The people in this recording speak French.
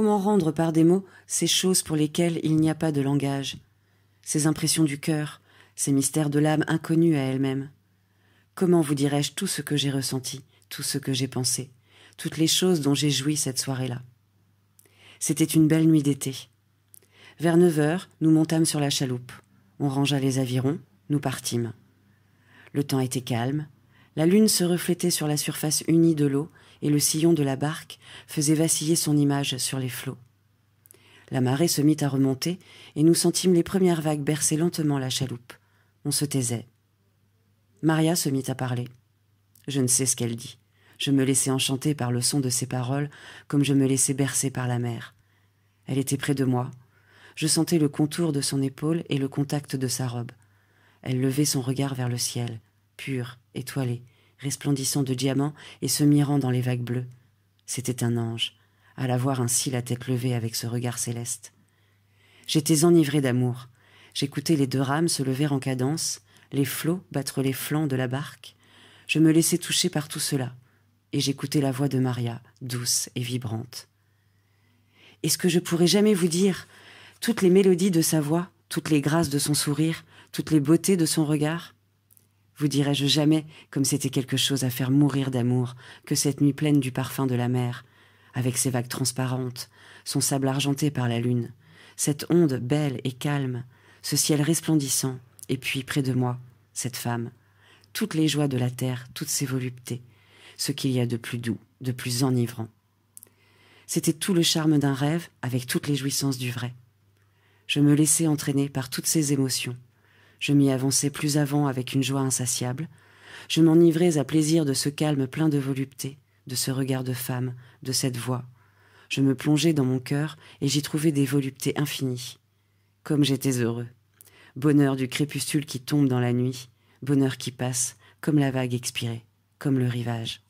Comment rendre par des mots ces choses pour lesquelles il n'y a pas de langage, ces impressions du cœur, ces mystères de l'âme inconnus à elle-même Comment vous dirais-je tout ce que j'ai ressenti, tout ce que j'ai pensé, toutes les choses dont j'ai joui cette soirée-là C'était une belle nuit d'été. Vers neuf heures, nous montâmes sur la chaloupe. On rangea les avirons, nous partîmes. Le temps était calme, la lune se reflétait sur la surface unie de l'eau, et le sillon de la barque faisait vaciller son image sur les flots. La marée se mit à remonter, et nous sentîmes les premières vagues bercer lentement la chaloupe. On se taisait. Maria se mit à parler. Je ne sais ce qu'elle dit. Je me laissais enchanter par le son de ses paroles, comme je me laissais bercer par la mer. Elle était près de moi. Je sentais le contour de son épaule et le contact de sa robe. Elle levait son regard vers le ciel pur, étoilé, resplendissant de diamants et se mirant dans les vagues bleues. C'était un ange, à la voir ainsi la tête levée avec ce regard céleste. J'étais enivré d'amour. J'écoutais les deux rames se lever en cadence, les flots battre les flancs de la barque. Je me laissais toucher par tout cela, et j'écoutais la voix de Maria, douce et vibrante. Est-ce que je pourrais jamais vous dire toutes les mélodies de sa voix, toutes les grâces de son sourire, toutes les beautés de son regard vous dirai-je jamais comme c'était quelque chose à faire mourir d'amour que cette nuit pleine du parfum de la mer, avec ses vagues transparentes, son sable argenté par la lune, cette onde belle et calme, ce ciel resplendissant, et puis près de moi, cette femme, toutes les joies de la terre, toutes ses voluptés, ce qu'il y a de plus doux, de plus enivrant. C'était tout le charme d'un rêve avec toutes les jouissances du vrai. Je me laissais entraîner par toutes ces émotions, je m'y avançais plus avant avec une joie insatiable. Je m'enivrais à plaisir de ce calme plein de volupté, de ce regard de femme, de cette voix. Je me plongeais dans mon cœur et j'y trouvais des voluptés infinies. Comme j'étais heureux. Bonheur du crépuscule qui tombe dans la nuit, bonheur qui passe, comme la vague expirée, comme le rivage.